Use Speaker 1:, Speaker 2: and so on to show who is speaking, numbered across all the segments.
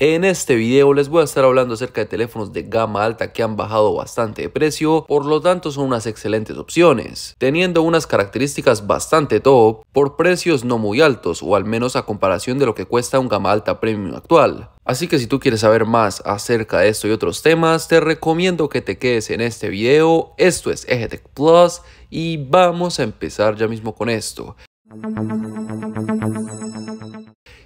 Speaker 1: En este video les voy a estar hablando acerca de teléfonos de gama alta que han bajado bastante de precio, por lo tanto son unas excelentes opciones, teniendo unas características bastante top por precios no muy altos o al menos a comparación de lo que cuesta un gama alta premium actual. Así que si tú quieres saber más acerca de esto y otros temas, te recomiendo que te quedes en este video. Esto es EGTEC Plus y vamos a empezar ya mismo con esto.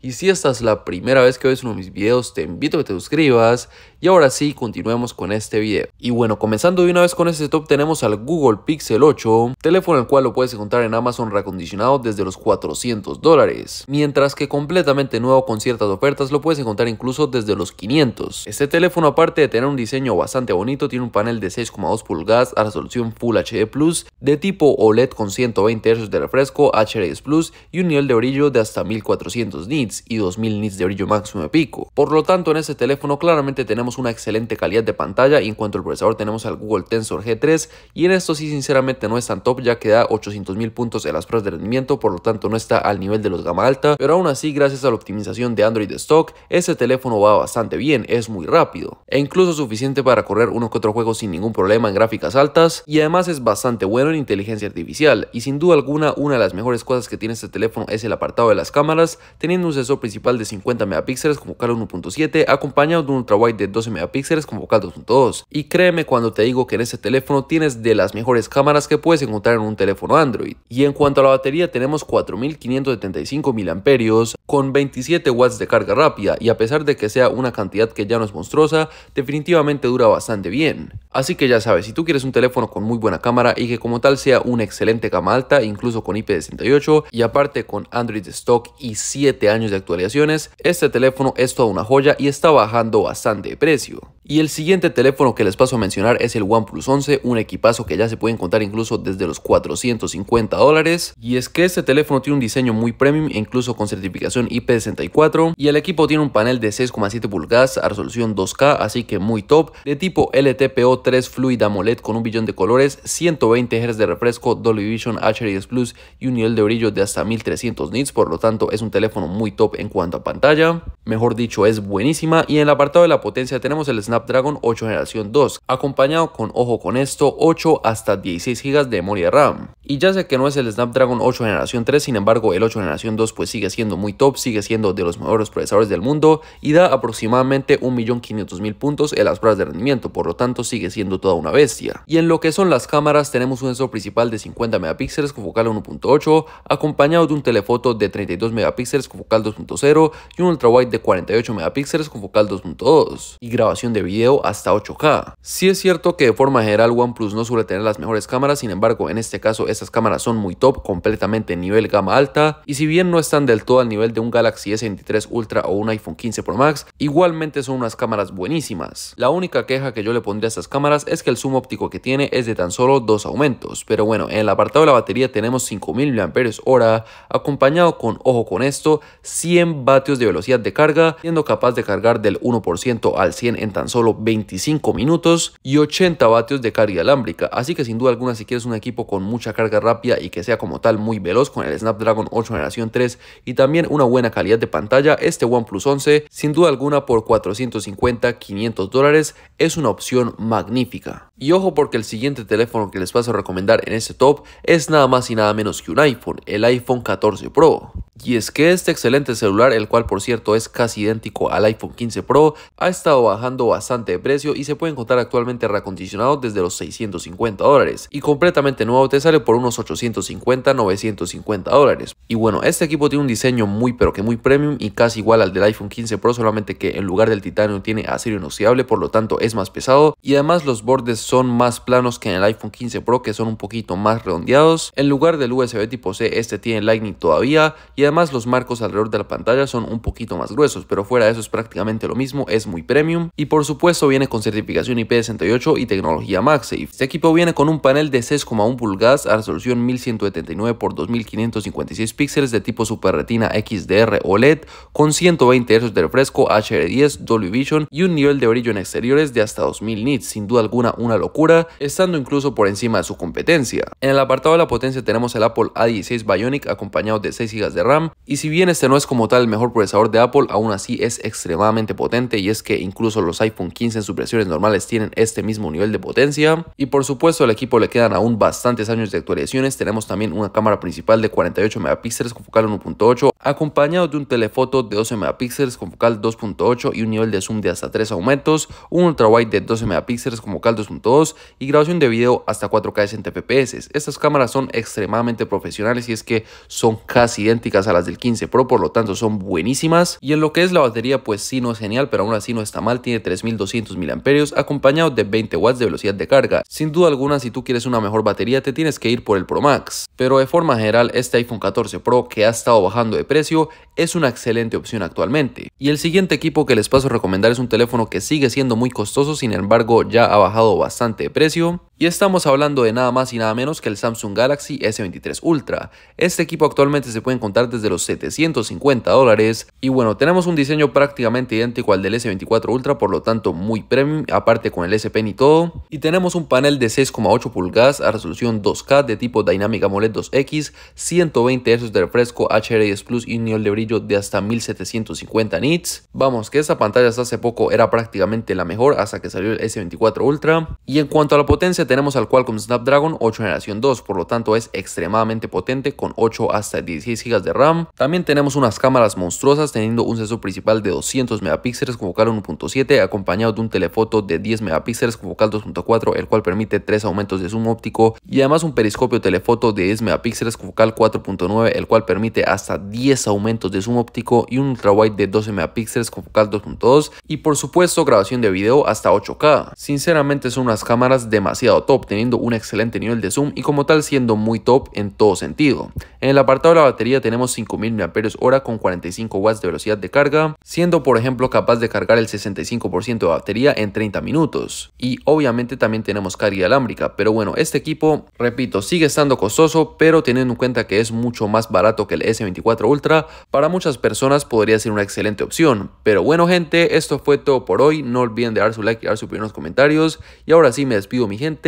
Speaker 1: Y si esta es la primera vez que ves uno de mis videos, te invito a que te suscribas. Y ahora sí, continuemos con este video. Y bueno, comenzando de una vez con este top tenemos al Google Pixel 8, teléfono el cual lo puedes encontrar en Amazon reacondicionado desde los 400 dólares. Mientras que completamente nuevo con ciertas ofertas lo puedes encontrar incluso desde los 500. Este teléfono aparte de tener un diseño bastante bonito, tiene un panel de 6,2 pulgadas a resolución Full HD Plus de tipo OLED con 120 Hz de refresco, HDS Plus y un nivel de brillo de hasta 1400 nits y 2000 nits de brillo máximo de pico. Por lo tanto, en este teléfono claramente tenemos una excelente calidad de pantalla y en cuanto al procesador tenemos al Google Tensor G3 y en esto sí sinceramente no es tan top ya que da 800.000 puntos en las pruebas de rendimiento, por lo tanto no está al nivel de los gama alta, pero aún así gracias a la optimización de Android stock, este teléfono va bastante bien, es muy rápido e incluso suficiente para correr unos que juegos sin ningún problema en gráficas altas y además es bastante bueno en inteligencia artificial y sin duda alguna una de las mejores cosas que tiene este teléfono es el apartado de las cámaras, teniendo un principal de 50 megapíxeles con focal 1.7 acompañado de un ultrawide de 12 megapíxeles con focal 2.2. Y créeme cuando te digo que en este teléfono tienes de las mejores cámaras que puedes encontrar en un teléfono Android. Y en cuanto a la batería tenemos 4575 mAh con 27 watts de carga rápida y a pesar de que sea una cantidad que ya no es monstruosa, definitivamente dura bastante bien. Así que ya sabes, si tú quieres un teléfono con muy buena cámara y que como tal sea una excelente gama alta, incluso con IP68 y aparte con Android stock y 7 años de actualizaciones, este teléfono es toda una joya y está bajando bastante de precio. Y el siguiente teléfono que les paso a mencionar es el OnePlus 11, un equipazo que ya se puede encontrar incluso desde los 450 dólares. Y es que este teléfono tiene un diseño muy premium, e incluso con certificación IP64. Y el equipo tiene un panel de 6,7 pulgadas a resolución 2K, así que muy top. De tipo LTPO 3 Fluid AMOLED con un billón de colores, 120 Hz de refresco, Dolby Vision, hdr Plus y un nivel de brillo de hasta 1300 nits. Por lo tanto, es un teléfono muy top en cuanto a pantalla. Mejor dicho, es buenísima. Y en el apartado de la potencia tenemos el Snapdragon dragon 8 Generación 2, acompañado con, ojo con esto, 8 hasta 16 GB de memoria RAM. Y ya sé que no es el Snapdragon 8 generación 3, sin embargo el 8 generación 2 pues sigue siendo muy top, sigue siendo de los mejores procesadores del mundo y da aproximadamente 1.500.000 puntos en las pruebas de rendimiento, por lo tanto sigue siendo toda una bestia. Y en lo que son las cámaras tenemos un sensor principal de 50 megapíxeles con focal 1.8, acompañado de un telefoto de 32 megapíxeles con focal 2.0 y un ultrawide de 48 megapíxeles con focal 2.2 y grabación de video hasta 8K. Si es cierto que de forma general OnePlus no suele tener las mejores cámaras, sin embargo en este caso es estas cámaras son muy top, completamente nivel gama alta y si bien no están del todo al nivel de un Galaxy S23 Ultra o un iPhone 15 Pro Max, igualmente son unas cámaras buenísimas. La única queja que yo le pondría a estas cámaras es que el zoom óptico que tiene es de tan solo dos aumentos, pero bueno, en el apartado de la batería tenemos 5000 mAh acompañado con, ojo con esto, 100 vatios de velocidad de carga, siendo capaz de cargar del 1% al 100 en tan solo 25 minutos y 80 vatios de carga alámbrica así que sin duda alguna si quieres un equipo con mucha carga rápida y que sea como tal muy veloz con el Snapdragon 8 generación 3 y también una buena calidad de pantalla, este OnePlus 11 sin duda alguna por 450, 500 dólares es una opción magnífica. Y ojo porque el siguiente teléfono que les paso a recomendar en este top es nada más y nada menos que un iPhone, el iPhone 14 Pro. Y es que este excelente celular, el cual por cierto es casi idéntico al iPhone 15 Pro, ha estado bajando bastante de precio y se puede encontrar actualmente reacondicionado desde los 650 dólares. Y completamente nuevo te sale por unos 850, 950 dólares. Y bueno, este equipo tiene un diseño muy pero que muy premium y casi igual al del iPhone 15 Pro, solamente que en lugar del titanio tiene acero inoxidable, por lo tanto es más pesado. Y además los bordes son más planos que en el iPhone 15 Pro, que son un poquito más redondeados. En lugar del USB tipo C, este tiene Lightning todavía. Y además los marcos alrededor de la pantalla son un poquito más gruesos, pero fuera de eso es prácticamente lo mismo, es muy premium y por supuesto viene con certificación IP68 y tecnología MagSafe. Este equipo viene con un panel de 6,1 pulgadas a resolución 1179 x 2556 píxeles de tipo Super Retina XDR OLED con 120 Hz de refresco HDR10 Dolby Vision y un nivel de brillo en exteriores de hasta 2000 nits, sin duda alguna una locura, estando incluso por encima de su competencia. En el apartado de la potencia tenemos el Apple A16 Bionic acompañado de 6 GB de RAM y si bien este no es como tal el mejor procesador de Apple, aún así es extremadamente potente y es que incluso los iPhone 15 en sus versiones normales tienen este mismo nivel de potencia. Y por supuesto al equipo le quedan aún bastantes años de actualizaciones. Tenemos también una cámara principal de 48 megapíxeles con focal 1.8 acompañado de un telefoto de 12 megapíxeles con focal 2.8 y un nivel de zoom de hasta 3 aumentos, un ultrawide de 12 megapíxeles con focal 2.2 y grabación de video hasta 4K 60 fps. Estas cámaras son extremadamente profesionales y es que son casi idénticas a las del 15 Pro, por lo tanto son buenísimas. Y en lo que es la batería, pues sí no es genial, pero aún así no está mal, tiene 3200 mAh acompañado de 20 watts de velocidad de carga. Sin duda alguna, si tú quieres una mejor batería, te tienes que ir por el Pro Max. Pero de forma general, este iPhone 14 Pro que ha estado bajando de precio es una excelente opción actualmente. Y el siguiente equipo que les paso a recomendar es un teléfono que sigue siendo muy costoso, sin embargo ya ha bajado bastante de precio y estamos hablando de nada más y nada menos que el Samsung Galaxy S23 Ultra. Este equipo actualmente se puede encontrar desde los 750 dólares. Y bueno, tenemos un diseño prácticamente idéntico al del S24 Ultra, por lo tanto muy premium, aparte con el S Pen y todo. Y tenemos un panel de 6,8 pulgadas a resolución 2K de tipo Dynamic AMOLED 2X, 120 Hz de refresco, HDR10 Plus y un nivel de brillo de hasta 1750 nits. Vamos, que esta pantalla hasta hace poco era prácticamente la mejor hasta que salió el S24 Ultra. Y en cuanto a la potencia, tenemos al Qualcomm Snapdragon 8 generación 2, por lo tanto es extremadamente potente con 8 hasta 16 GB de RAM. También tenemos unas cámaras monstruosas teniendo un sensor principal de 200 megapíxeles con focal 1.7 acompañado de un telefoto de 10 megapíxeles con focal 2.4 el cual permite 3 aumentos de zoom óptico y además un periscopio telefoto de 10 megapíxeles con focal 4.9 el cual permite hasta 10 aumentos de zoom óptico y un ultrawide de 12 megapíxeles con focal 2.2 y por supuesto grabación de video hasta 8K. Sinceramente son unas cámaras demasiado top, teniendo un excelente nivel de zoom y como tal siendo muy top en todo sentido. En el apartado de la batería tenemos 5000 mAh con 45 watts de velocidad de carga, siendo por ejemplo capaz de cargar el 65% de batería en 30 minutos. Y obviamente también tenemos carga alámbrica, pero bueno, este equipo, repito, sigue estando costoso, pero teniendo en cuenta que es mucho más barato que el S24 Ultra, para muchas personas podría ser una excelente opción. Pero bueno gente, esto fue todo por hoy, no olviden de dar su like y dar su opinión en los comentarios, y ahora sí me despido mi gente,